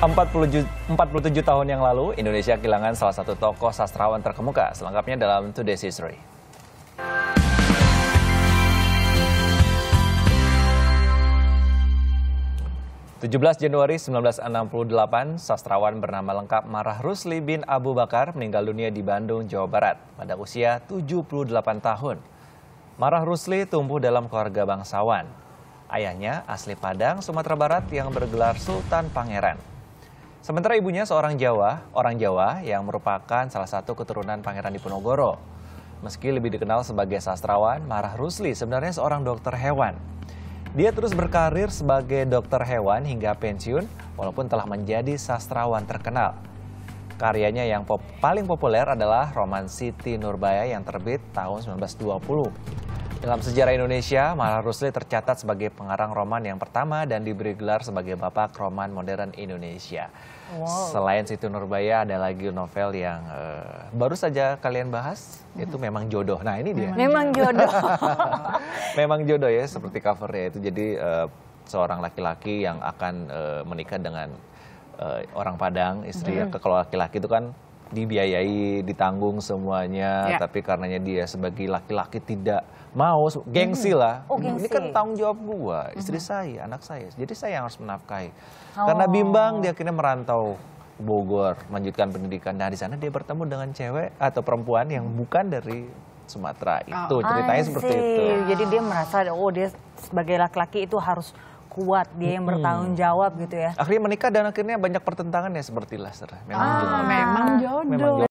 47, tahun yang lalu, Indonesia kehilangan salah satu tokoh sastrawan terkemuka. Selengkapnya dalam Today's History. ...17 Januari 1968, sastrawan bernama lengkap Marah Rusli bin Abu Bakar meninggal dunia di Bandung, Jawa Barat pada usia 78 tahun. Marah Rusli tumbuh dalam keluarga bangsawan. Ayahnya asli Padang, Sumatera Barat yang bergelar Sultan Pangeran. Sementara ibunya seorang Jawa, orang Jawa yang merupakan salah satu keturunan Pangeran Diponegoro. Meski lebih dikenal sebagai sastrawan, Marah Rusli sebenarnya seorang dokter hewan. Dia terus berkarir sebagai dokter hewan hingga pensiun, walaupun telah menjadi sastrawan terkenal. Karyanya yang pop paling populer adalah roman Siti Nurbaya yang terbit tahun 1920. Dalam sejarah Indonesia, Malah Rusli tercatat sebagai pengarang roman yang pertama dan diberi gelar sebagai bapak roman modern Indonesia. Wow. Selain Situ Nurbaya, ada lagi novel yang uh, baru saja kalian bahas, itu mhm. Memang Jodoh. Nah ini dia. Memang Jodoh. memang Jodoh ya, seperti covernya itu. Jadi uh, seorang laki-laki yang akan uh, menikah dengan uh, orang Padang, istri. Mhm. yang ya, Kalau laki-laki itu kan dibiayai, ditanggung semuanya, ya. tapi karenanya dia sebagai laki-laki tidak mau, gengsi hmm. lah. Oh, gengsi. Ini kan tanggung jawab gue hmm. istri uh saya, anak saya. Jadi saya yang harus menafkahi. Oh. Karena bimbang dia akhirnya merantau Bogor, melanjutkan pendidikan. Nah, di sana dia bertemu dengan cewek atau perempuan yang hmm. bukan dari Sumatera. Itu oh, ceritanya seperti itu. Jadi dia merasa oh dia sebagai laki-laki itu harus kuat, dia yang bertanggung jawab gitu ya. Akhirnya menikah dan akhirnya banyak pertentangan ya seperti Lester. Memang ah, jodoh. Memang jodoh. Memang jodoh.